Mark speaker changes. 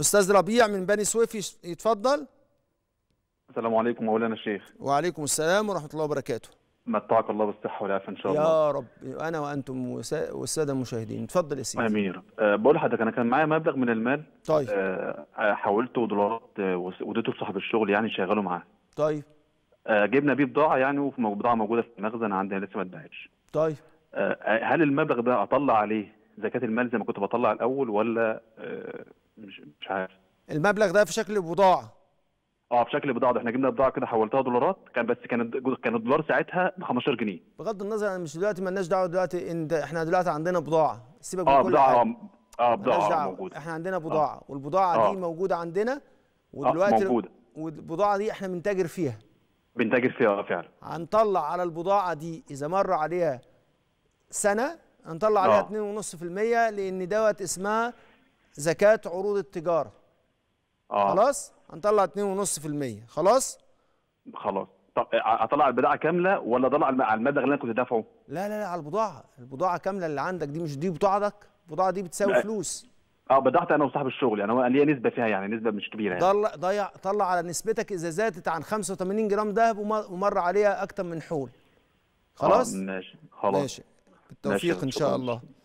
Speaker 1: استاذ ربيع من بني سويف يتفضل السلام عليكم مولانا الشيخ وعليكم السلام ورحمه الله وبركاته متعك الله بالصحه والعافيه ان شاء الله يا
Speaker 2: رب انا وانتم والساده المشاهدين اتفضل يا سيدي
Speaker 1: امير أه بقول لحضرتك انا كان معايا مبلغ من المال طيب أه حولته دولارات أه، واديته لصاحب الشغل يعني شغاله معاه طيب أه جبنا بيه بضاعه يعني وبضاعه موجوده في المخزن عندنا لسه ما اتباعتش طيب أه، أه، هل المبلغ ده اطلع عليه زكاه المال زي ما كنت بطلع الاول ولا مش مش عارف المبلغ ده في شكل بضاعه اه في شكل بضاعه ده احنا جبنا بضاعه كده حولتها دولارات كان بس كانت كان الدولار ساعتها ب 15 جنيه
Speaker 2: بغض النظر انا مش دلوقتي مالناش دعوه دلوقتي ان احنا دلوقتي عندنا بضاعه سيبك من اه، كل بضاعه حاجة. اه,
Speaker 1: اه، بضاعه
Speaker 2: موجوده احنا عندنا اه. بضاعه آه. والبضاعه آه. دي موجوده عندنا
Speaker 1: ودلوقتي آه موجوده
Speaker 2: والبضاعه دي احنا بنتاجر
Speaker 1: فيها بنتاجر فيها اه فعلا
Speaker 2: هنطلع على البضاعه دي اذا مر عليها سنه هنطلع عليها 2.5% لان دوت اسمها زكاه عروض التجاره آه. خلاص هنطلع 2.5% خلاص
Speaker 1: خلاص طب اطلع آه، البضاعه كامله ولا اطلع على المبلغ اللي انا كنت دافعه
Speaker 2: لا لا لا على البضاعه البضاعه كامله اللي عندك دي مش دي بضاعتك البضاعه دي بتساوي لا. فلوس
Speaker 1: اه بدعت انا وصاحب الشغل يعني هو ليا نسبه فيها يعني نسبه مش كبيره يعني ضل
Speaker 2: ضيع طلع على نسبتك اذا زادت عن 85 جرام ذهب ومر عليها اكتر من حول آه،
Speaker 1: خلاص آه ماشي خلاص ماشي بالتوفيق ماشي. ان شاء الله